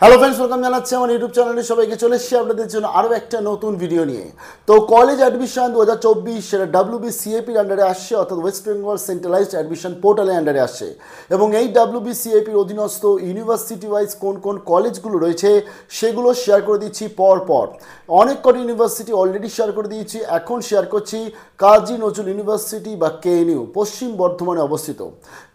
hello friends welcome জানাচ্ছি আমার YouTube চ্যানেলে সবাইকে চলে এসেছি আপনাদের জন্য আরও একটা নতুন ভিডিও নিয়ে তো কলেজ অ্যাডমিশন দু হাজার চব্বিশ সেটা বি সিএপির আন্ডারে আসছে অর্থাৎ ওয়েস্ট বেঙ্গল সেন্ট্রালাইজড অ্যাডমিশন পোর্টালে আন্ডারে আসছে এবং এই বি সিএপির অধীনস্থ ইউনিভার্সিটি ওয়াইজ কোন কোন কলেজগুলো রয়েছে সেগুলো শেয়ার করে দিচ্ছি পর পর অনেক কটি ইউনিভার্সিটি অলরেডি শেয়ার করে দিয়েছি এখন শেয়ার করছি কাজী নজরুল ইউনিভার্সিটি বা কেএনইউ পশ্চিম বর্ধমানে অবস্থিত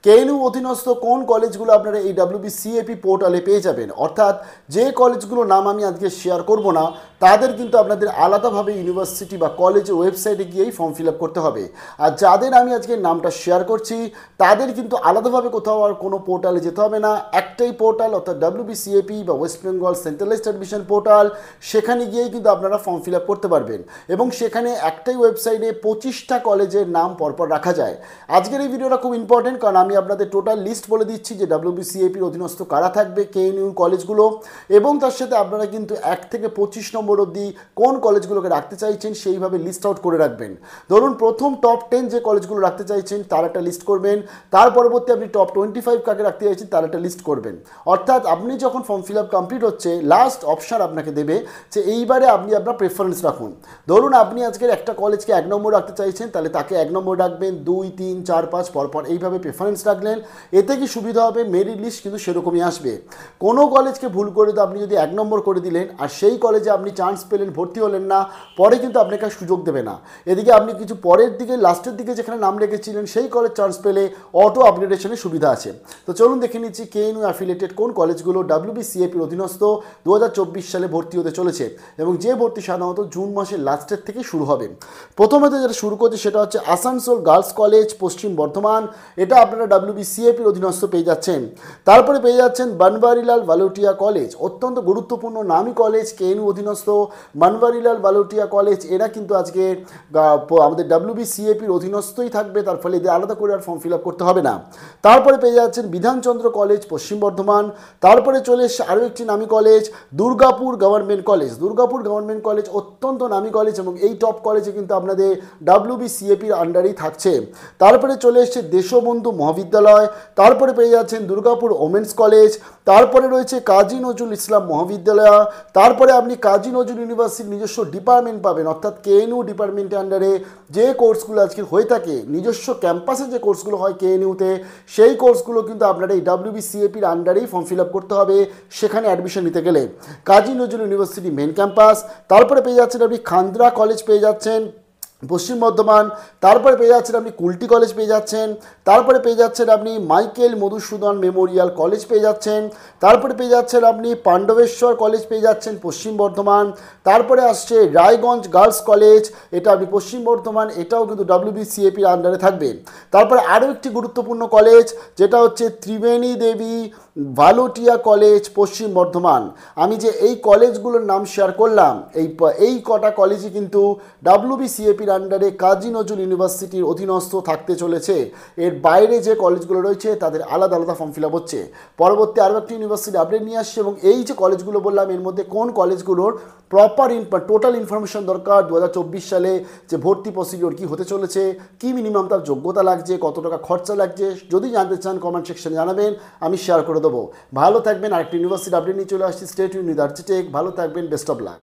কেএনইউ অধীনস্থ কোন কলেজগুলো আপনারা এই ডাব্লিউবি সিএপি পোর্টালে পেয়ে যাবেন অর্থাৎ অর্থাৎ যে কলেজগুলোর নাম আমি আজকে শেয়ার করব না তাদের কিন্তু আপনাদের আলাদাভাবে ইউনিভার্সিটি বা কলেজের ওয়েবসাইটে গিয়েই ফর্ম ফিল করতে হবে আর যাদের আমি আজকে নামটা শেয়ার করছি তাদের কিন্তু আলাদাভাবে কোথাও আর কোনো পোর্টালে যেতে হবে না একটাই পোর্টাল অর্থাৎ ডাব্লিউবিসিএপি বা West Bengal centralized admission portal সেখানে গিয়েই কিন্তু আপনারা ফর্ম ফিল করতে পারবেন এবং সেখানে একটাই ওয়েবসাইটে পঁচিশটা কলেজের নাম পরপর রাখা যায় আজকের এই ভিডিওটা খুব ইম্পর্টেন্ট কারণ আমি আপনাদের টোটাল লিস্ট বলে দিচ্ছি যে বিসিএপির অধীনস্থ কারা থাকবে কে ইউনিয়ন কলেজগুলো কলেজগুলো এবং তার সাথে আপনারা কিন্তু এক থেকে পঁচিশ নম্বর অবধি কোন কলেজগুলোকে রাখতে চাইছেন সেইভাবে লিস্ট আউট করে রাখবেন ধরুন প্রথম টপ টেন যে কলেজগুলো রাখতে চাইছেন তার একটা লিস্ট করবেন তার পরবর্তী আপনি টপ টোয়েন্টি ফাইভ কাকে রাখতে চাইছেন তার একটা লিস্ট করবেন অর্থাৎ আপনি যখন ফর্ম ফিল আপ কমপ্লিট হচ্ছে লাস্ট অপশান আপনাকে দেবে যে এইবারে আপনি আপনার প্রেফারেন্স রাখুন ধরুন আপনি আজকের একটা কলেজকে এক নম্বর রাখতে চাইছেন তাহলে তাকে এক নম্বর রাখবেন দুই তিন চার পাঁচ পরপর এইভাবে প্রেফারেন্স রাখলেন এতে কি সুবিধা হবে মেরিট লিস্ট কিন্তু সেরকমই আসবে কোনো কলেজকে ভুল করে তো আপনি যদি এক নম্বর করে দিলেন আর সেই কলেজে আপনি চান্স পেলেন ভর্তি হলেন না পরে কিন্তু আপনাকে সুযোগ দেবে না এদিকে আপনি কিছু পরের দিকে লাস্টের দিকে যেখানে নাম রেখেছিলেন সেই কলেজ চান্স পেলে অটো আপগ্রেডেশনের সুবিধা আছে তো চলুন দেখে নিচ্ছি ইউ অ্যাফিলেটেড কোন কলেজগুলো ডাব্লিউবিসিএপির অধীনস্থ দু সালে ভর্তি হতে চলেছে এবং যে ভর্তি সাধারণত জুন মাসের লাস্টের থেকে শুরু হবে প্রথমত যেটা শুরু করছে সেটা হচ্ছে আসানসোল গার্লস কলেজ পশ্চিম বর্ধমান এটা আপনারা ডাব্লিউবিসিএপির অধীনস্থ পেয়ে যাচ্ছেন তারপরে পেয়ে যাচ্ছেন বনবারিলাল ভালুটিয়া কলেজ অত্যন্ত গুরুত্বপূর্ণ নামী কলেজ কেএনইউ অধীনস্থ মানবারিলাল বালোটিয়া কলেজ এরা কিন্তু আজকে আমাদের ডাব্লিউবি সিএপির অধীনস্থই থাকবে তার ফলে এদের আলাদা করে আর ফর্ম ফিল করতে হবে না তারপরে পেয়ে যাচ্ছেন বিধানচন্দ্র কলেজ পশ্চিম বর্ধমান তারপরে চলে এসছে আরও একটি নামী college Durgapur government college Durgapur government college অত্যন্ত নামী কলেজ এবং এই টপ কলেজে কিন্তু আপনাদের ডাব্লিউবি সিএপির আন্ডারেই থাকছে তারপরে চলে এসছে দেশবন্ধু মহাবিদ্যালয় তারপরে পেয়ে যাচ্ছেন দুর্গাপুর ওমেন্স কলেজ তারপরে রয়েছে কাজ কাজী নজরুল ইসলাম মহাবিদ্যালয় তারপরে আপনি কাজী নজরুল ইউনিভার্সিটির নিজস্ব ডিপার্টমেন্ট পাবেন অর্থাৎ কেএনইউ ডিপার্টমেন্টের আন্ডারে যে কোর্সগুলো আজকে হয়ে থাকে নিজস্ব ক্যাম্পাসে যে কোর্সগুলো হয় ইউতে সেই কোর্সগুলো কিন্তু আপনার এই সিএপির আন্ডারেই ফর্ম ফিল আপ করতে হবে সেখানে অ্যাডমিশন নিতে গেলে Kazi Nazrul University main campus তারপরে পেয়ে যাচ্ছেন আপনি খান্দ্রা কলেজ পেয়ে যাচ্ছেন পশ্চিম বর্ধমান তারপরে পেয়ে যাচ্ছেন আপনি কুলটি কলেজ পেয়ে যাচ্ছেন তারপরে পেয়ে যাচ্ছেন আপনি মাইকেল মধুসূদন মেমোরিয়াল কলেজ পেয়ে যাচ্ছেন তারপরে পেয়ে যাচ্ছেন আপনি পাণ্ডবেশ্বর কলেজ পেয়ে যাচ্ছেন পশ্চিম বর্ধমান তারপরে আসছে রায়গঞ্জ গার্লস কলেজ এটা আপনি পশ্চিম বর্ধমান এটাও কিন্তু ডাব্লিউবিসিএপির আন্ডারে থাকবে তারপরে আরও একটি গুরুত্বপূর্ণ কলেজ যেটা হচ্ছে ত্রিবেণী দেবী ভালোটিয়া কলেজ পশ্চিম বর্ধমান আমি যে এই কলেজগুলোর নাম শেয়ার করলাম এই এই কটা কলেজই কিন্তু ডাব্লিউবিসিএপির আন্ডারে কাজী নজরুল ইউনিভার্সিটির অধীনস্থ থাকতে চলেছে এর বাইরে যে কলেজগুলো রয়েছে তাদের আলাদা আলাদা ফর্ম ফিল আপ হচ্ছে পরবর্তী আরও একটি ইউনিভার্সিটি আপডেট নিয়ে আসছে এবং এই যে কলেজগুলো বললাম এর মধ্যে কোন কলেজগুলোর প্রপার ইন টোটাল ইনফরমেশন দরকার দু সালে যে ভর্তি প্রসিডিওর কী হতে চলেছে কি মিনিমাম তার যোগ্যতা লাগছে কত টাকা খরচা লাগছে যদি জানতে চান কমেন্ট সেকশনে জানাবেন আমি শেয়ার করে দেবো দেবো ভালো থাকবেন আরেকটি ইউনিভার্সিটি আপডেট নিয়ে চলে আসছি স্টেট ইউনি দার্জিটেক ভালো থাকবেন বেস্ট অফ লাক